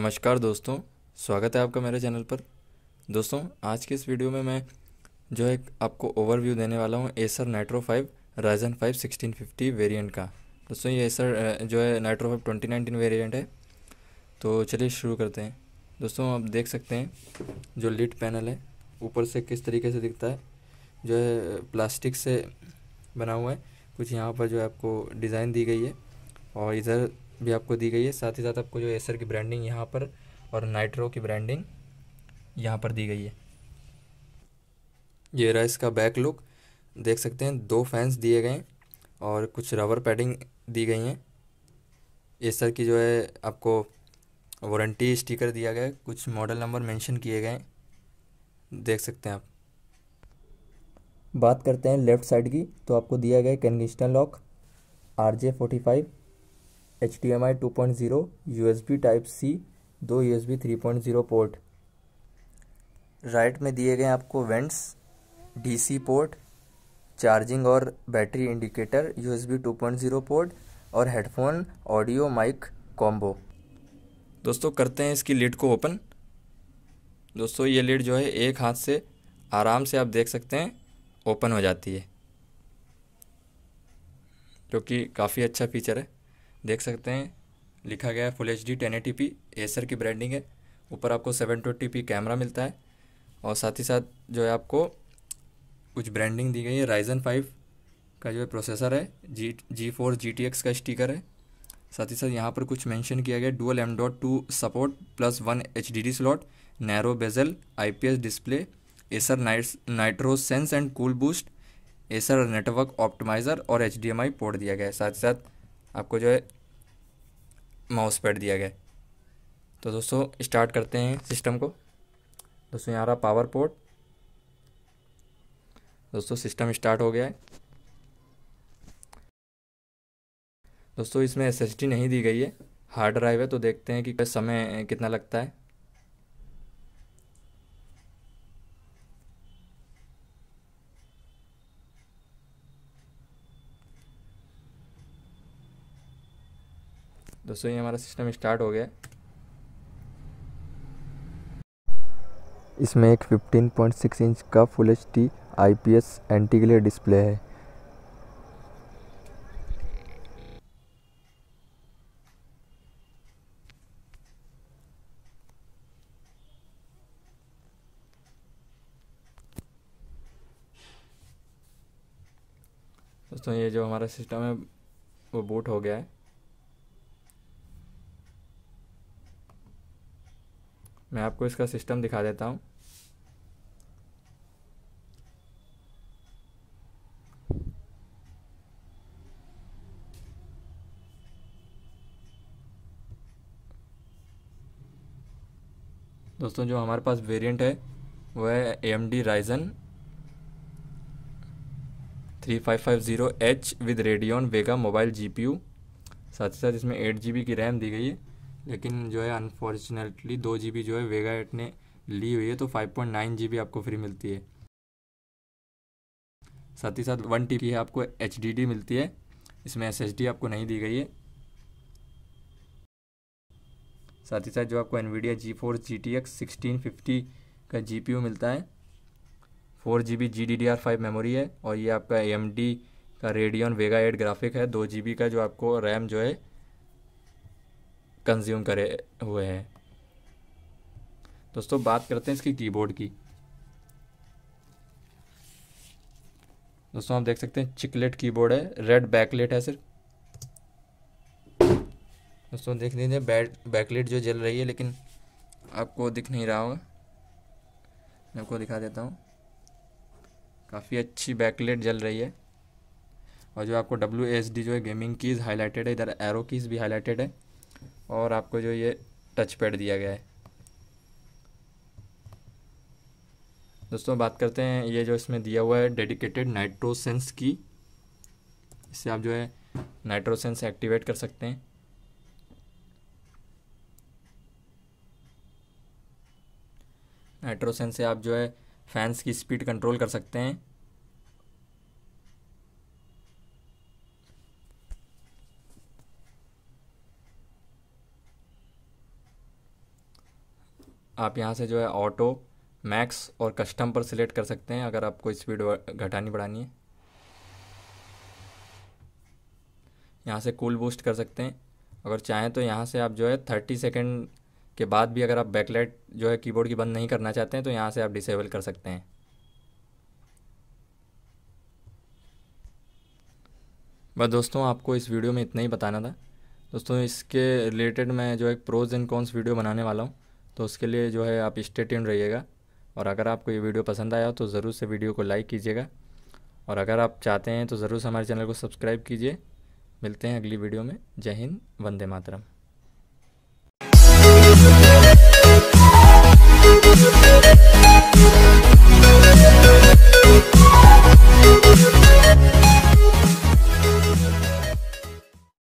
नमस्कार दोस्तों स्वागत है आपका मेरे चैनल पर दोस्तों आज के इस वीडियो में मैं जो है आपको ओवरव्यू देने वाला हूँ Acer Nitro five Ryzen five sixteen fifty variant का दोस्तों ये एसर जो है Nitro five twenty nineteen variant है तो चलिए शुरू करते हैं दोस्तों आप देख सकते हैं जो लिट पैनल है ऊपर से किस तरीके से दिखता है जो है प्लास्टिक से बना हुआ है कुछ यहाँ पर जो है आपको डिज़ाइन दी गई है और इधर भी आपको दी गई है साथ ही साथ आपको जो एसर की ब्रांडिंग यहाँ पर और नाइट्रो की ब्रांडिंग यहाँ पर दी गई है ये रहा इसका बैक लुक देख सकते हैं दो फैंस दिए गए हैं और कुछ रबर पैडिंग दी गई हैं एसर की जो है आपको वारंटी स्टिकर दिया गया है कुछ मॉडल नंबर मेंशन किए गए हैं देख सकते हैं आप बात करते हैं लेफ़्ट साइड की तो आपको दिया गया है Kensington lock R J forty five H D M I two point zero U S B type C दो U S B three point zero port right में दिए गए आपको vents D C port charging और battery indicator U S B two point zero port और headphone audio mic combo दोस्तों करते हैं इसकी लिड को ओपन दोस्तों ये लिड जो है एक हाथ से आराम से आप देख सकते हैं ओपन हो जाती है जो कि काफ़ी अच्छा फीचर है देख सकते हैं लिखा गया है full H D ten A T P Acer की ब्रांडिंग है ऊपर आपको सेवन ट्वेंटी पी कैमरा मिलता है और साथ ही साथ जो है आपको कुछ ब्रांडिंग दी गई है राइजन फाइव का जो है प्रोसेसर है जी GeForce G T X का स्टीकर है साथ ही साथ यहाँ पर कुछ मेंशन किया गया dual M dot two support plus one H D D slot narrow bezel I P S display Acer Nitro sense and cool boost Acer network optimizer और H D M I port दिया गया है साथ ही साथ आपको जो है माउस पैड दिया गया तो दोस्तों स्टार्ट करते हैं सिस्टम को दोस्तों यहाँ रहा पावर पोर्ट दोस्तों सिस्टम स्टार्ट हो गया है दोस्तों इसमें एस नहीं दी गई है हार्ड ड्राइव है तो देखते हैं कि समय कितना लगता है दोस्तों ये हमारा सिस्टम स्टार्ट हो गया इसमें एक 15.6 इंच का full H D I P S antiglare display है दोस्तों ये जो हमारा सिस्टम है वो बूट हो गया है मैं आपको इसका सिस्टम दिखा देता हूँ दोस्तों जो हमारे पास वेरिएंट है वो है M D Ryzen three five five zero H with Radeon Vega mobile G P U साथ ही साथ इसमें एट जी बी की रैम दी गई है लेकिन जो है अनफॉर्चुनेटली दो जी बी जो है वेगा एट ने ली हुई है तो five point nine G B आपको फ्री मिलती है साथ ही साथ वन टी है आपको एच डी डी मिलती है इसमें एस डी आपको नहीं दी गई है साथ ही साथ जो आपको Nvidia GeForce G T X sixteen fifty का जी पी मिलता है four G B G D D R five memory है और ये आपका ए एम डी का रेडियन वेगा एट ग्राफिक है दो जी बी का जो आपको रैम जो है कंज्यूम करे हुए हैं दोस्तों बात करते हैं इसकी कीबोर्ड की दोस्तों आप देख सकते हैं चिकलेट कीबोर्ड है रेड बैकलेट है सिर्फ दोस्तों देख लीजिए बैट बैकलेट जो जल रही है लेकिन आपको दिख नहीं रहा होगा मैं आपको दिखा देता हूँ काफ़ी अच्छी बैकलेट जल रही है और जो आपको डब्ल्यू डी जो है गेमिंग कीज़ हाईलाइटेड है इधर एरो कीज़ भी हाईलाइटेड है और आपको जो ये टच पैड दिया गया है दोस्तों बात करते हैं ये जो इसमें दिया हुआ है डेडिकेटेड नाइट्रोसेंस की इससे आप जो है नाइट्रोसेंस एक्टिवेट कर सकते हैं नाइट्रोसेंस से आप जो है फैंस की स्पीड कंट्रोल कर सकते हैं आप यहाँ से जो है ऑटो मैक्स और कस्टम पर सिलेक्ट कर सकते हैं अगर आपको स्पीड घटानी बढ़ानी है यहाँ से कूल बूस्ट कर सकते हैं अगर चाहें तो यहाँ से आप जो है थर्टी सेकेंड के बाद भी अगर आप बैकलाइट जो है कीबोर्ड की बंद नहीं करना चाहते हैं तो यहाँ से आप डिसेबल कर सकते हैं बस दोस्तों आपको इस वीडियो में इतना ही बताना था दोस्तों इसके रिलेटेड मैं जो है प्रोज एंड कॉन्स वीडियो बनाने वाला हूँ तो उसके लिए जो है आप स्टेट्यून रहिएगा और अगर आपको ये वीडियो पसंद आया तो ज़रूर से वीडियो को लाइक कीजिएगा और अगर आप चाहते हैं तो ज़रूर से हमारे चैनल को सब्सक्राइब कीजिए मिलते हैं अगली वीडियो में जय हिंद वंदे मातरम